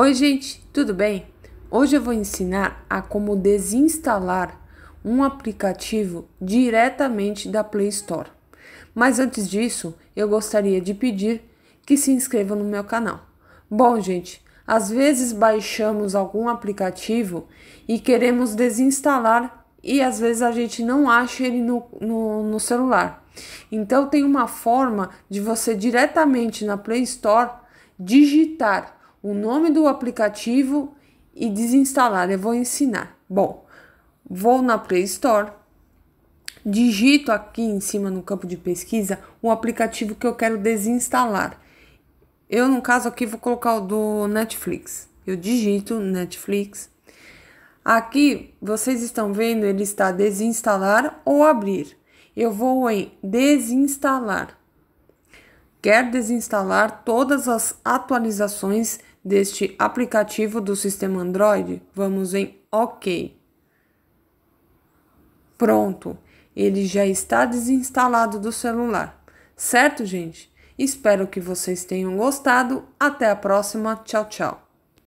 Oi, gente, tudo bem? Hoje eu vou ensinar a como desinstalar um aplicativo diretamente da Play Store. Mas antes disso, eu gostaria de pedir que se inscreva no meu canal. Bom, gente, às vezes baixamos algum aplicativo e queremos desinstalar e às vezes a gente não acha ele no, no, no celular. Então tem uma forma de você diretamente na Play Store digitar o nome do aplicativo e desinstalar. Eu vou ensinar. Bom, vou na Play Store, digito aqui em cima no campo de pesquisa o aplicativo que eu quero desinstalar. Eu, no caso aqui, vou colocar o do Netflix. Eu digito Netflix. Aqui vocês estão vendo, ele está desinstalar ou abrir. Eu vou em desinstalar. Quer desinstalar todas as atualizações deste aplicativo do sistema Android, vamos em OK. Pronto, ele já está desinstalado do celular. Certo, gente? Espero que vocês tenham gostado. Até a próxima. Tchau, tchau.